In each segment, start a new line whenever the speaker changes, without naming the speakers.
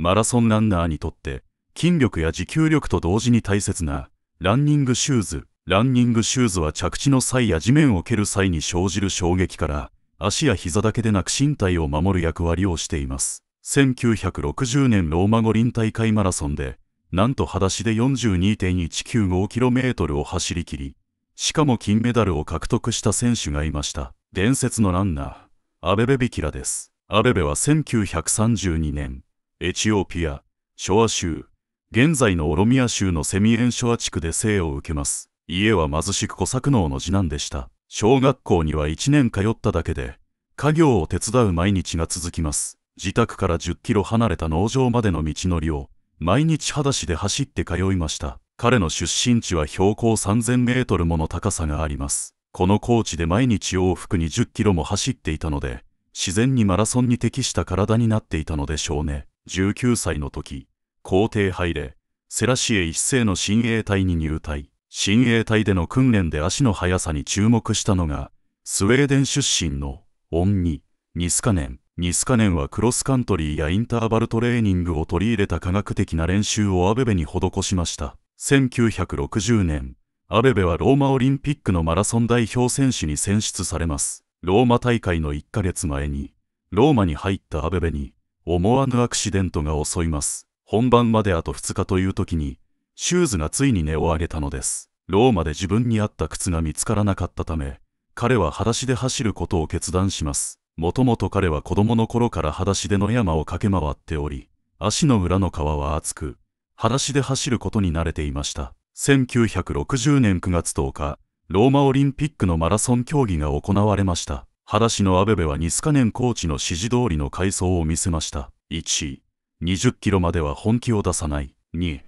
マラソンランナーにとって筋力や持久力と同時に大切なランニングシューズランニングシューズは着地の際や地面を蹴る際に生じる衝撃から足や膝だけでなく身体を守る役割をしています1960年ローマ五輪大会マラソンでなんと裸足で 42.195km を走りきりしかも金メダルを獲得した選手がいました伝説のランナーアベベ・ビキラですアベベは1932年エチオピア、ショア州、現在のオロミア州のセミエンショア地区で生を受けます。家は貧しく小作農の次男でした。小学校には1年通っただけで、家業を手伝う毎日が続きます。自宅から10キロ離れた農場までの道のりを、毎日裸足で走って通いました。彼の出身地は標高3000メートルもの高さがあります。この高地で毎日往復に10キロも走っていたので、自然にマラソンに適した体になっていたのでしょうね。19歳の時、皇帝杯で、セラシエ一世の親衛隊に入隊。親衛隊での訓練で足の速さに注目したのが、スウェーデン出身の、オンニ、ニスカネン。ニスカネンはクロスカントリーやインターバルトレーニングを取り入れた科学的な練習をアベベに施しました。1960年、アベベはローマオリンピックのマラソン代表選手に選出されます。ローマ大会の1ヶ月前に、ローマに入ったアベベに、思わぬアクシデントが襲います。本番まであと2日という時に、シューズがついに根を上げたのです。ローマで自分に合った靴が見つからなかったため、彼は裸足で走ることを決断します。もともと彼は子供の頃から裸足での山を駆け回っており、足の裏の皮は厚く、裸足で走ることに慣れていました。1960年9月10日、ローマオリンピックのマラソン競技が行われました。裸足のアベベはニスカ年コーチの指示通りの回想を見せました。1、20キロまでは本気を出さない。2、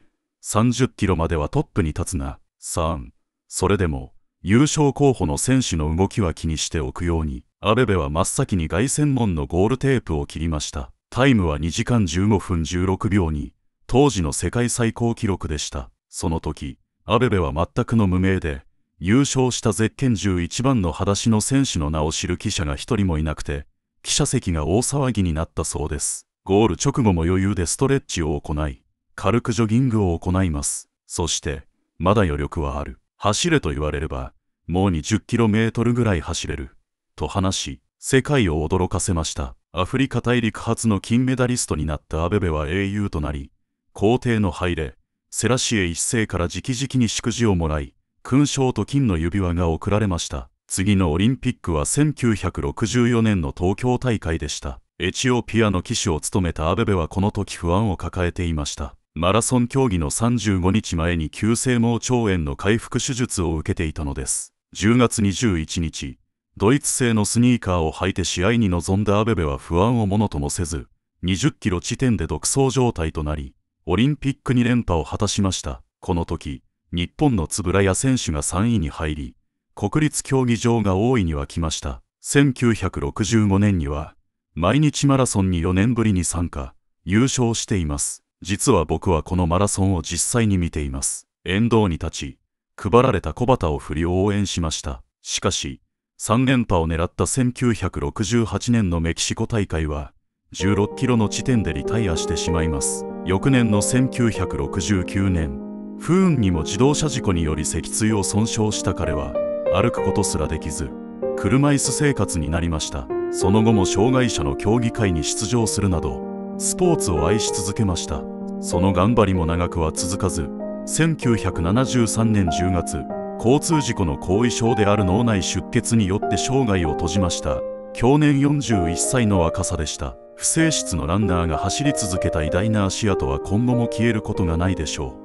30キロまではトップに立つが。3、それでも、優勝候補の選手の動きは気にしておくように、アベベは真っ先に凱旋門のゴールテープを切りました。タイムは2時間15分16秒に、当時の世界最高記録でした。その時、アベベは全くの無名で、優勝したゼッケン11番の裸足の選手の名を知る記者が一人もいなくて、記者席が大騒ぎになったそうです。ゴール直後も余裕でストレッチを行い、軽くジョギングを行います。そして、まだ余力はある。走れと言われれば、もう 20km ぐらい走れる。と話し、世界を驚かせました。アフリカ大陸初の金メダリストになったアベベは英雄となり、皇帝の拝礼、セラシエ一世から直々に祝辞をもらい、勲章と金の指輪が贈られました。次のオリンピックは1964年の東京大会でした。エチオピアの旗手を務めたアベベはこの時不安を抱えていました。マラソン競技の35日前に急性盲腸炎の回復手術を受けていたのです。10月21日、ドイツ製のスニーカーを履いて試合に臨んだアベベは不安をものともせず、20キロ地点で独走状態となり、オリンピック2連覇を果たしました。この時、日本の円谷選手が3位に入り、国立競技場が大いに沸きました。1965年には、毎日マラソンに4年ぶりに参加、優勝しています。実は僕はこのマラソンを実際に見ています。沿道に立ち、配られた小旗を振り応援しました。しかし、3連覇を狙った1968年のメキシコ大会は、16キロの地点でリタイアしてしまいます。翌年の1969年、不運にも自動車事故により脊椎を損傷した彼は歩くことすらできず車椅子生活になりましたその後も障害者の競技会に出場するなどスポーツを愛し続けましたその頑張りも長くは続かず1973年10月交通事故の後遺症である脳内出血によって生涯を閉じました去年41歳の若さでした不正室のランナーが走り続けた偉大な足跡は今後も消えることがないでしょう